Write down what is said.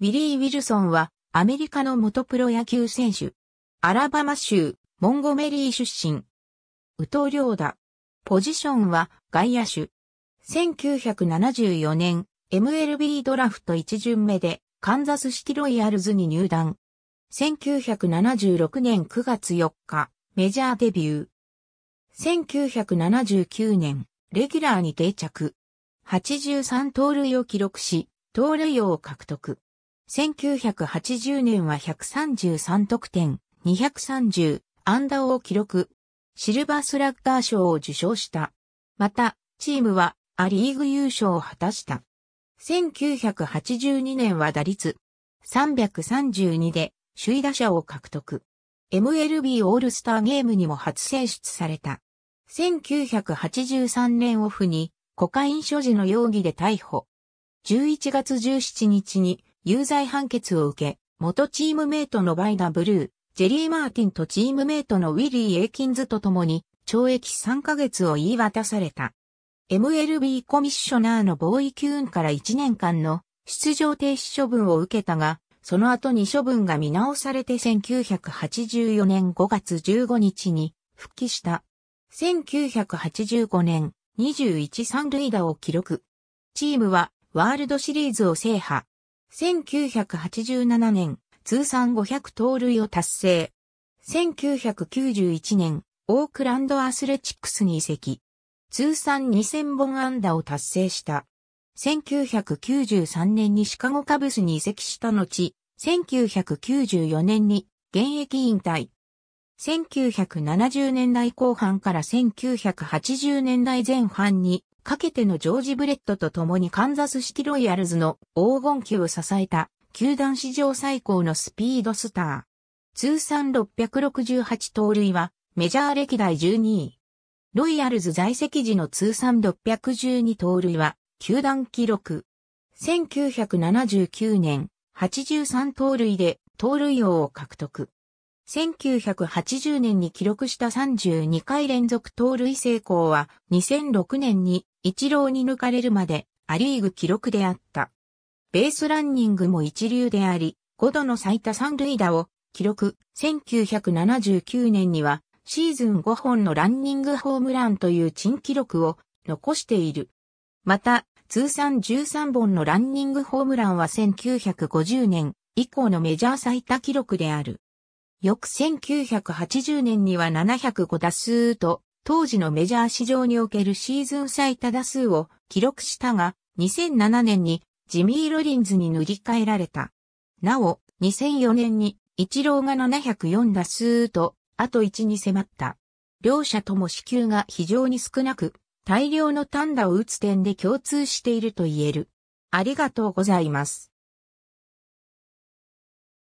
ウィリー・ウィルソンはアメリカの元プロ野球選手。アラバマ州、モンゴメリー出身。宇藤ーダ。ポジションは外野手。1974年、MLB ドラフト1巡目でカンザスシティロイヤルズに入団。1976年9月4日、メジャーデビュー。1979年、レギュラーに定着。83盗塁を記録し、盗塁王を獲得。1980年は133得点、230安打を記録。シルバースラッガー賞を受賞した。また、チームはア・リーグ優勝を果たした。1982年は打率332で首位打者を獲得。MLB オールスターゲームにも初選出された。1983年オフにコカイン所持の容疑で逮捕。11月17日に有罪判決を受け、元チームメイトのバイダ・ブルー、ジェリー・マーティンとチームメイトのウィリー・エイキンズと共に懲役3ヶ月を言い渡された。MLB コミッショナーのボーイ・キューンから1年間の出場停止処分を受けたが、その後に処分が見直されて1984年5月15日に復帰した。1985年21三塁打を記録。チームはワールドシリーズを制覇。1987年、通算500盗塁を達成。1991年、オークランドアスレチックスに移籍。通算2000本安打を達成した。1993年にシカゴカブスに移籍した後、1994年に現役引退。1970年代後半から1980年代前半にかけてのジョージ・ブレットと共にカンザスシティロイヤルズの黄金期を支えた、球団史上最高のスピードスター。通算668盗塁は、メジャー歴代12位。ロイヤルズ在籍時の通算612盗塁は、球団記録。1979年、83盗塁で盗塁王を獲得。1980年に記録した32回連続盗塁成功は2006年に一郎に抜かれるまでアリーグ記録であった。ベースランニングも一流であり、5度の最多三塁打を記録。1979年にはシーズン5本のランニングホームランという珍記録を残している。また、通算13本のランニングホームランは1950年以降のメジャー最多記録である。翌1980年には705打数と、当時のメジャー史上におけるシーズン最多打数を記録したが、2007年にジミー・ロリンズに塗り替えられた。なお、2004年にイチローが704打数と、あと1に迫った。両者とも支給が非常に少なく、大量の単打を打つ点で共通していると言える。ありがとうございます。